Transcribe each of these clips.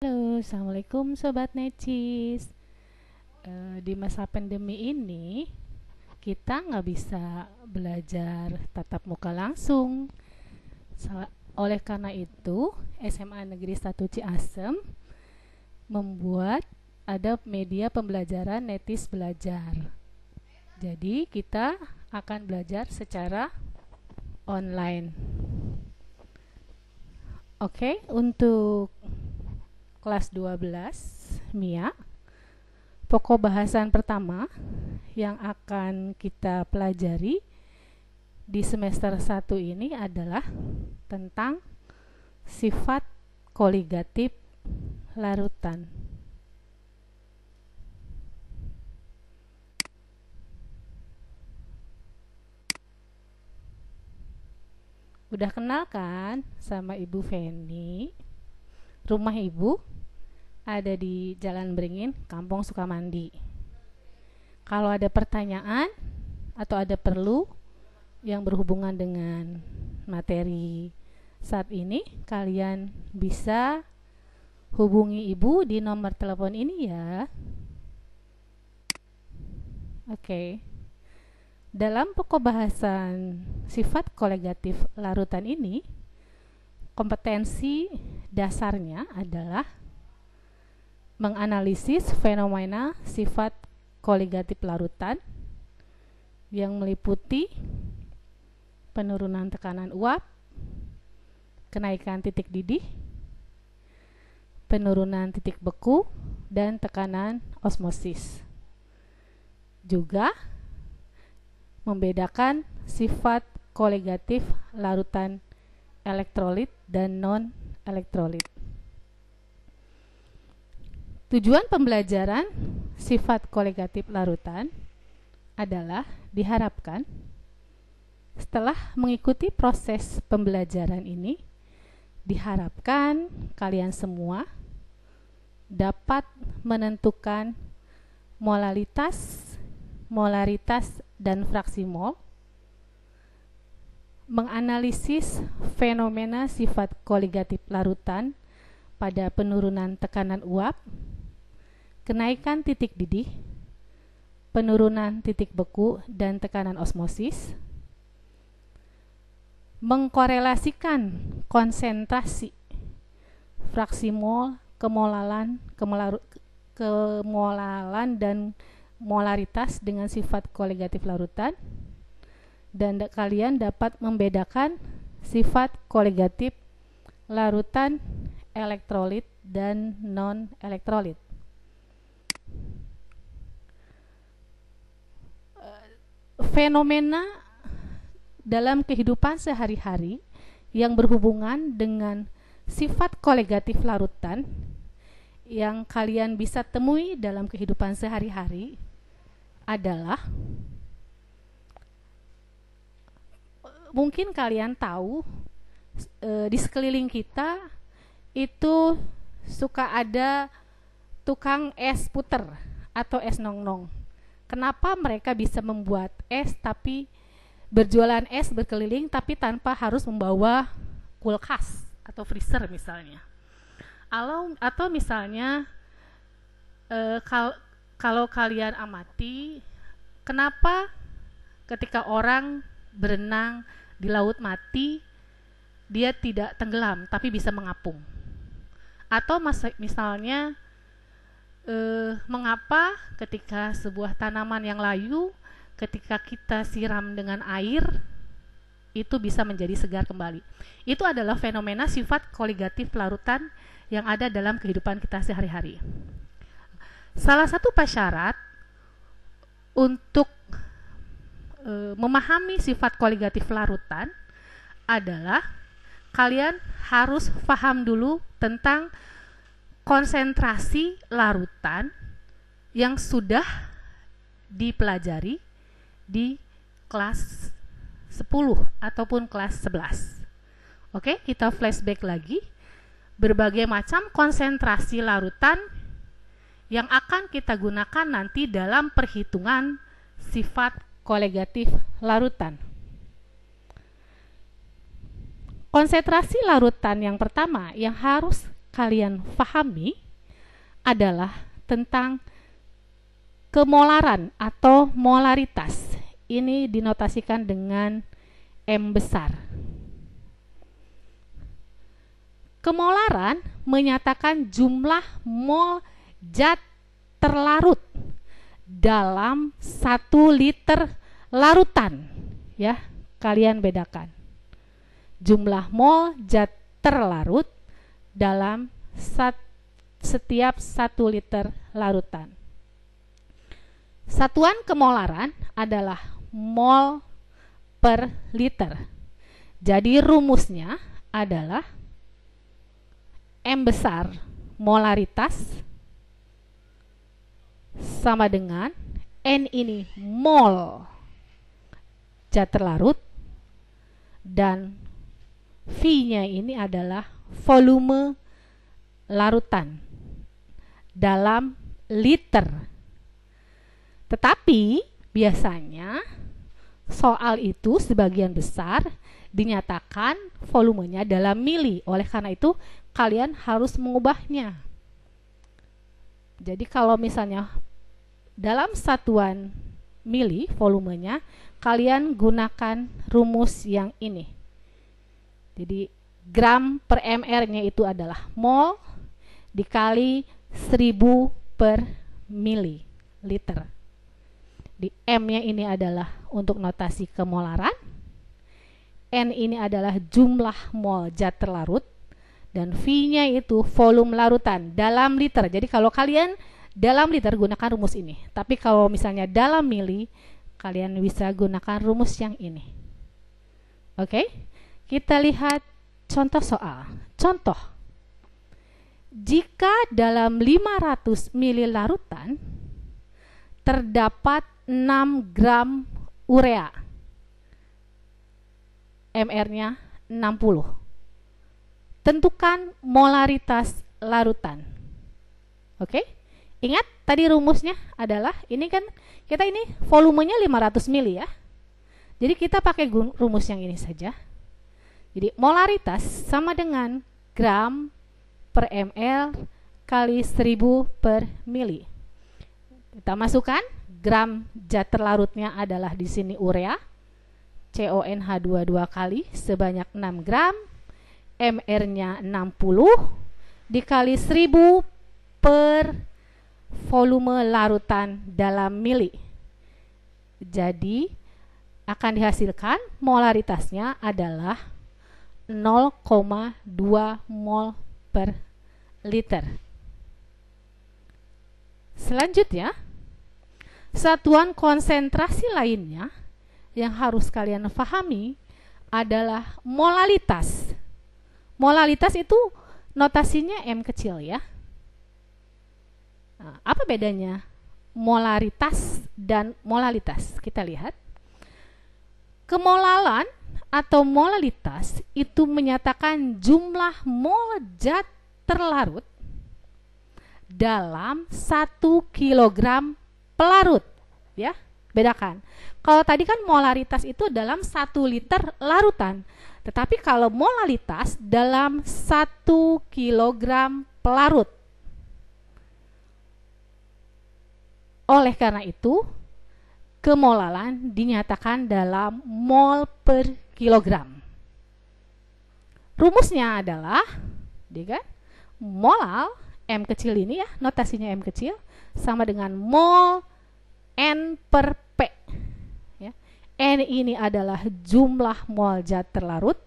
Halo, assalamualaikum sobat necis. E, di masa pandemi ini kita nggak bisa belajar tatap muka langsung. Sal oleh karena itu, SMA Negeri Satu Ciasem membuat ada media pembelajaran netis belajar. Jadi kita akan belajar secara online. Oke, okay, untuk kelas 12 MIA. Pokok bahasan pertama yang akan kita pelajari di semester 1 ini adalah tentang sifat koligatif larutan. Udah kenal kan sama Ibu Feni? Rumah Ibu ada di Jalan Beringin, Kampung Sukamandi. Kalau ada pertanyaan atau ada perlu yang berhubungan dengan materi saat ini, kalian bisa hubungi Ibu di nomor telepon ini ya. Oke. Dalam pokok bahasan sifat kolegatif larutan ini, kompetensi dasarnya adalah menganalisis fenomena sifat koligatif larutan yang meliputi penurunan tekanan uap, kenaikan titik didih, penurunan titik beku, dan tekanan osmosis. Juga membedakan sifat koligatif larutan elektrolit dan non-elektrolit. Tujuan pembelajaran sifat kolegatif larutan adalah diharapkan setelah mengikuti proses pembelajaran ini diharapkan kalian semua dapat menentukan molalitas, molaritas dan fraksi mol menganalisis fenomena sifat koligatif larutan pada penurunan tekanan uap kenaikan titik didih, penurunan titik beku dan tekanan osmosis, mengkorelasikan konsentrasi fraksi mol, kemolalan, kemolar, kemolalan dan molaritas dengan sifat kolegatif larutan dan da kalian dapat membedakan sifat kolegatif larutan elektrolit dan non elektrolit. fenomena dalam kehidupan sehari-hari yang berhubungan dengan sifat kolegatif larutan yang kalian bisa temui dalam kehidupan sehari-hari adalah mungkin kalian tahu e, di sekeliling kita itu suka ada tukang es puter atau es nong-nong kenapa mereka bisa membuat es tapi berjualan es berkeliling tapi tanpa harus membawa kulkas atau freezer misalnya. Atau atau misalnya e, kal, kalau kalian amati kenapa ketika orang berenang di laut mati dia tidak tenggelam tapi bisa mengapung. Atau mas, misalnya eh, mengapa ketika sebuah tanaman yang layu ketika kita siram dengan air itu bisa menjadi segar kembali. Itu adalah fenomena sifat koligatif larutan yang ada dalam kehidupan kita sehari-hari. Salah satu pasyarat untuk e, memahami sifat koligatif larutan adalah kalian harus paham dulu tentang konsentrasi larutan yang sudah dipelajari di kelas 10 ataupun kelas 11. Oke, kita flashback lagi. Berbagai macam konsentrasi larutan yang akan kita gunakan nanti dalam perhitungan sifat kolegatif larutan. Konsentrasi larutan yang pertama yang harus kalian pahami adalah tentang kemolaran atau molaritas. Ini dinotasikan dengan M besar. Kemolaran menyatakan jumlah mol zat terlarut dalam satu liter larutan. Ya, kalian bedakan. Jumlah mol zat terlarut dalam sat, setiap satu liter larutan. Satuan kemolaran adalah mol per liter. Jadi rumusnya adalah M besar molaritas sama dengan N ini mol zat terlarut dan V-nya ini adalah volume larutan dalam liter. Tetapi biasanya soal itu sebagian besar dinyatakan volumenya dalam mili. Oleh karena itu kalian harus mengubahnya. Jadi kalau misalnya dalam satuan mili volumenya, kalian gunakan rumus yang ini. Jadi gram per mr-nya itu adalah mol dikali 1000 per mililiter. Di M-nya ini adalah untuk notasi kemolaran. N ini adalah jumlah mol zat terlarut dan V-nya itu volume larutan dalam liter. Jadi kalau kalian dalam liter gunakan rumus ini. Tapi kalau misalnya dalam mili kalian bisa gunakan rumus yang ini. Oke? Okay? Kita lihat contoh soal. Contoh, jika dalam 500 ml larutan terdapat 6 gram urea, MR-nya 60. Tentukan molaritas larutan. Oke? Ingat tadi rumusnya adalah ini kan kita ini volumenya 500 ml ya. Jadi kita pakai rumus yang ini saja. Jadi molaritas sama dengan gram per ml kali 1000 per mili. Kita masukkan gram zat terlarutnya adalah di sini urea CONH22 kali sebanyak 6 gram MR-nya 60 dikali 1000 per volume larutan dalam mili. Jadi akan dihasilkan molaritasnya adalah 0,2 mol per liter. Selanjutnya, satuan konsentrasi lainnya yang harus kalian pahami adalah molalitas. Molalitas itu notasinya M kecil ya. Nah, apa bedanya molaritas dan molalitas? Kita lihat. Kemolalan atau molalitas itu menyatakan jumlah mol zat terlarut dalam 1 kg pelarut ya bedakan kalau tadi kan molaritas itu dalam 1 liter larutan tetapi kalau molalitas dalam 1 kg pelarut oleh karena itu kemolalan dinyatakan dalam mol per kilogram. Rumusnya adalah, mola kan? Molal M kecil ini ya, notasinya M kecil sama dengan mol N per P. Ya. N ini adalah jumlah mol zat terlarut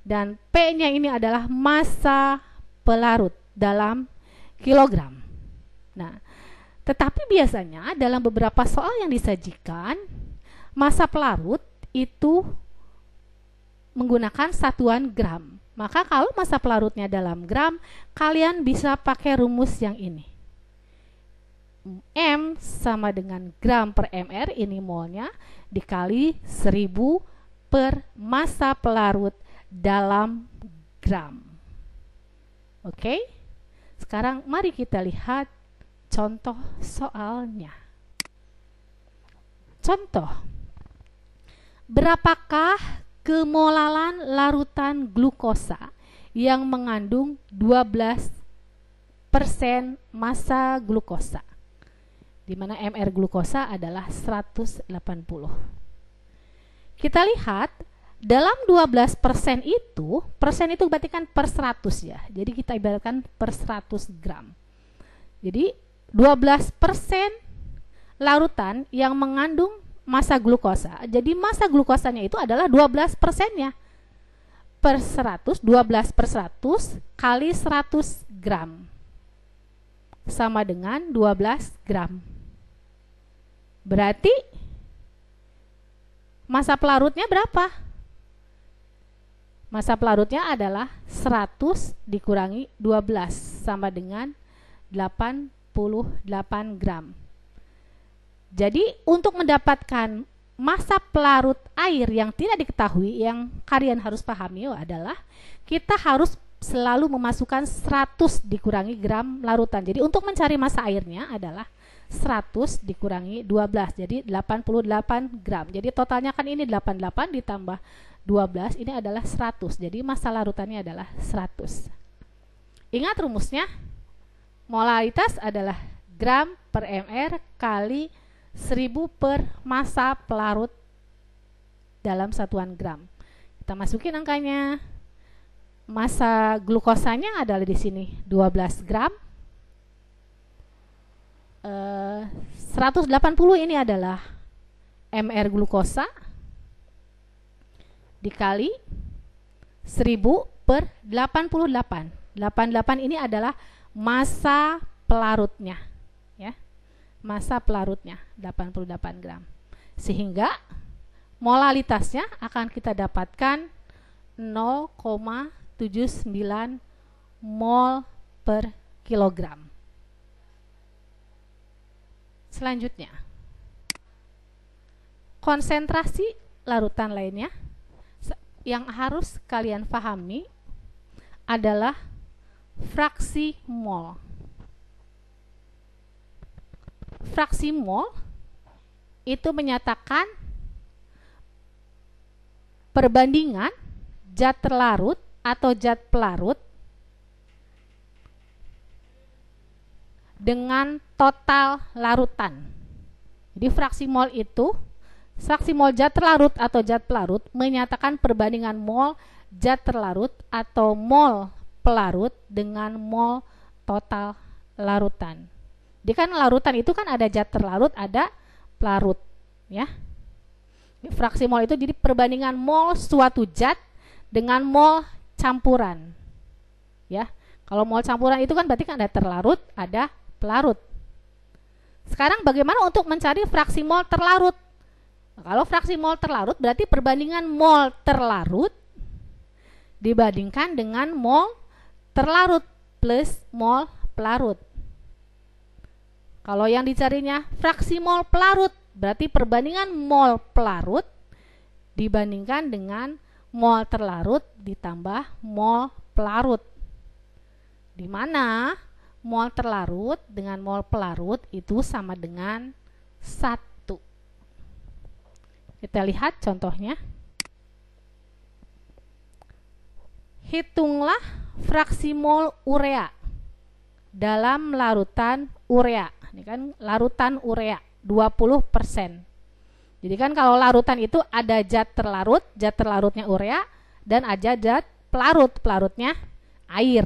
dan P-nya ini adalah massa pelarut dalam kilogram. Nah, tetapi biasanya dalam beberapa soal yang disajikan, massa pelarut itu menggunakan satuan gram. Maka kalau masa pelarutnya dalam gram, kalian bisa pakai rumus yang ini. M sama dengan gram per mr, ini molnya, dikali 1000 per masa pelarut dalam gram. Oke? Sekarang mari kita lihat contoh soalnya. Contoh. Berapakah kemolalan larutan glukosa yang mengandung 12% massa glukosa di mana MR glukosa adalah 180. Kita lihat dalam 12% itu, persen itu berarti kan per 100 ya. Jadi kita ibaratkan per 100 gram. Jadi 12% larutan yang mengandung masa glukosa. Jadi masa glukosanya itu adalah 12 persennya per 100, 12 per 100 kali 100 gram sama dengan 12 gram. Berarti masa pelarutnya berapa? Masa pelarutnya adalah 100 dikurangi 12 sama dengan 88 gram. Jadi untuk mendapatkan masa pelarut air yang tidak diketahui yang kalian harus pahami oh, adalah kita harus selalu memasukkan 100 dikurangi gram larutan. Jadi untuk mencari masa airnya adalah 100 dikurangi 12. Jadi 88 gram. Jadi totalnya kan ini 88 ditambah 12 ini adalah 100. Jadi masa larutannya adalah 100. Ingat rumusnya? molalitas adalah gram per mr kali 1000 per massa pelarut dalam satuan gram. Kita masukin angkanya. Massa glukosanya adalah di sini 12 gram. 180 eh, ini adalah mr glukosa dikali 1000 per 88. 88 ini adalah massa pelarutnya massa pelarutnya 88 gram. Sehingga molalitasnya akan kita dapatkan 0,79 mol per kilogram. Selanjutnya, konsentrasi larutan lainnya yang harus kalian pahami adalah fraksi mol fraksi mol itu menyatakan perbandingan zat terlarut atau zat pelarut dengan total larutan. Jadi fraksi mol itu fraksi mol zat terlarut atau zat pelarut menyatakan perbandingan mol zat terlarut atau mol pelarut dengan mol total larutan. Dia kan larutan itu kan ada zat terlarut, ada pelarut, ya. Fraksi mol itu jadi perbandingan mol suatu zat dengan mol campuran. Ya. Kalau mol campuran itu kan berarti kan ada terlarut, ada pelarut. Sekarang bagaimana untuk mencari fraksi mol terlarut? Nah, kalau fraksi mol terlarut berarti perbandingan mol terlarut dibandingkan dengan mol terlarut plus mol pelarut. Kalau yang dicarinya fraksi mol pelarut, berarti perbandingan mol pelarut dibandingkan dengan mol terlarut ditambah mol pelarut. Di mana mol terlarut dengan mol pelarut itu sama dengan satu. Kita lihat contohnya. Hitunglah fraksi mol urea dalam larutan urea ini kan larutan urea 20%. Jadi kan kalau larutan itu ada zat terlarut, zat terlarutnya urea dan ada zat pelarut, pelarutnya air.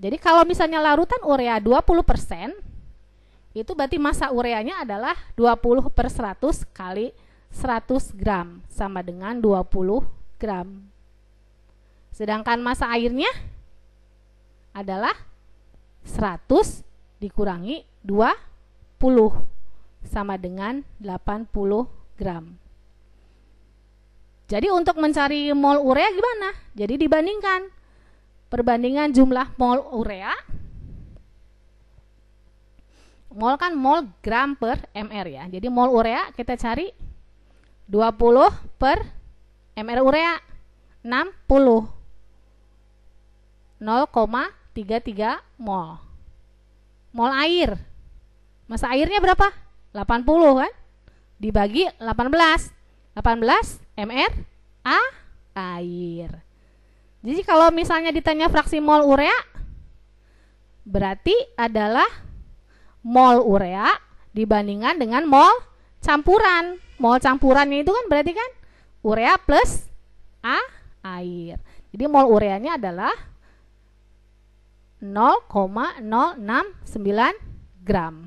Jadi kalau misalnya larutan urea 20%, itu berarti masa ureanya adalah 20 per 100 kali 100 gram sama dengan 20 gram. Sedangkan masa airnya adalah 100 dikurangi 20 sama dengan 80 gram. Jadi untuk mencari mol urea gimana? Jadi dibandingkan perbandingan jumlah mol urea mol kan mol gram per mr ya. Jadi mol urea kita cari 20 per mr urea 60 0,33 mol mol air. Masa airnya berapa? 80 kan? Dibagi 18. 18 mr a air. Jadi kalau misalnya ditanya fraksi mol urea berarti adalah mol urea dibandingkan dengan mol campuran. Mol campurannya itu kan berarti kan urea plus a air. Jadi mol ureanya adalah 0,069 gram.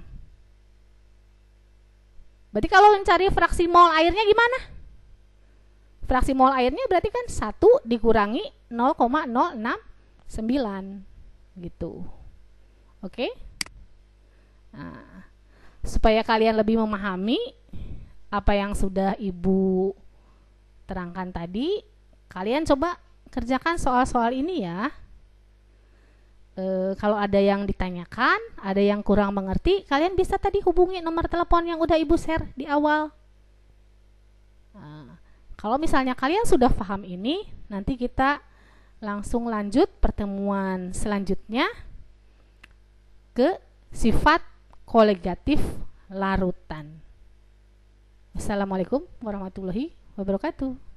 Berarti kalau mencari fraksi mol airnya gimana? Fraksi mol airnya berarti kan 1 dikurangi 0,069 gitu. Oke? Okay? Nah, supaya kalian lebih memahami apa yang sudah Ibu terangkan tadi, kalian coba kerjakan soal-soal ini ya e, kalau ada yang ditanyakan, ada yang kurang mengerti, kalian bisa tadi hubungi nomor telepon yang udah ibu share di awal. Nah, kalau misalnya kalian sudah paham ini, nanti kita langsung lanjut pertemuan selanjutnya ke sifat kolegatif larutan. Assalamualaikum warahmatullahi wabarakatuh.